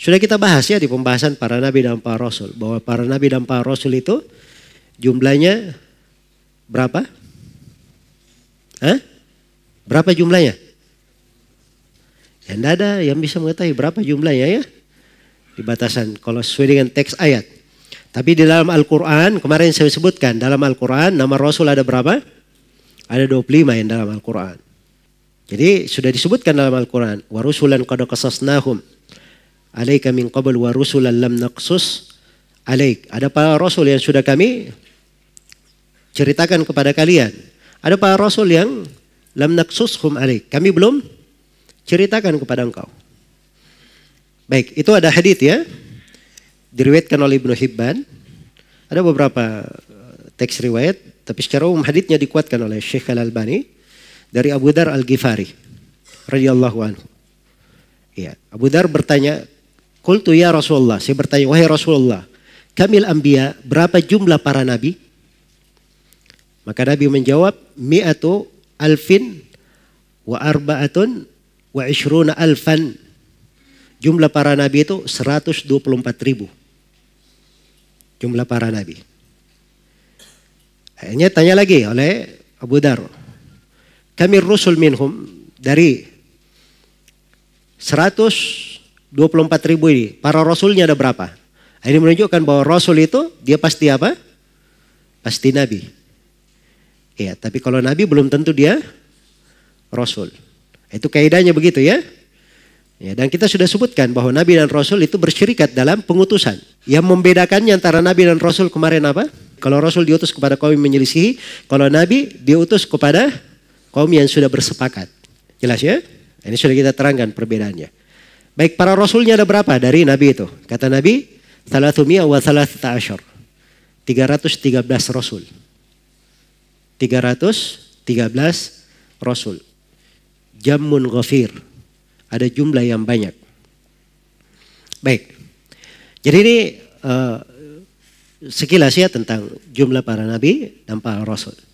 Sudah kita bahas ya di pembahasan para nabi dan para rasul. Bahwa para nabi dan para rasul itu jumlahnya berapa? Hah? Berapa jumlahnya? Yang tidak ada yang bisa mengetahui berapa jumlahnya ya. Di batasan kalau sesuai dengan teks ayat. Tapi di dalam Al-Quran, kemarin saya sebutkan dalam Al-Quran nama Rasul ada berapa? Ada 25 yang dalam Al-Quran. Jadi sudah disebutkan dalam Al-Quran. Warusulan Nahum alaika min qabl wa rusulan lam naksus, alaik. Ada para rasul yang sudah kami ceritakan kepada kalian. Ada para rasul yang lam hum alaik. Kami belum ceritakan kepada engkau. Baik, itu ada hadis ya. Diriwayatkan oleh Ibnu Hibban. Ada beberapa eh, teks riwayat, tapi secara umum hadisnya dikuatkan oleh Syekh Al Albani dari Abu Dar Al Ghifari radhiyallahu anhu. Ya, Abu Dar bertanya Kultu ya Rasulullah, saya bertanya, wahai Rasulullah, kamil Ambiya, berapa jumlah para nabi? Maka Nabi menjawab, mi'atu alfin wa arba'atun wa ishruna alfan. Jumlah para nabi itu 124 ribu. Jumlah para nabi. Akhirnya tanya lagi oleh Abu Dar. Kami rusul minhum dari 100 24 ribu ini, para rasulnya ada berapa? Ini menunjukkan bahwa rasul itu dia pasti apa? Pasti nabi. Ya, tapi kalau nabi belum tentu dia rasul. Itu kaidahnya begitu ya. Ya, dan kita sudah sebutkan bahwa nabi dan rasul itu bersyirikat dalam pengutusan. Yang membedakannya antara nabi dan rasul kemarin apa? Kalau rasul diutus kepada kaum yang menyelisihi, kalau nabi diutus kepada kaum yang sudah bersepakat. Jelas ya? Ini sudah kita terangkan perbedaannya. Baik para rasulnya ada berapa dari Nabi itu? Kata Nabi, salatumia wa thalathita asyur. 313 rasul. 313 rasul. Jamun ghafir. Ada jumlah yang banyak. Baik. Jadi ini uh, sekilas ya tentang jumlah para nabi dan para rasul.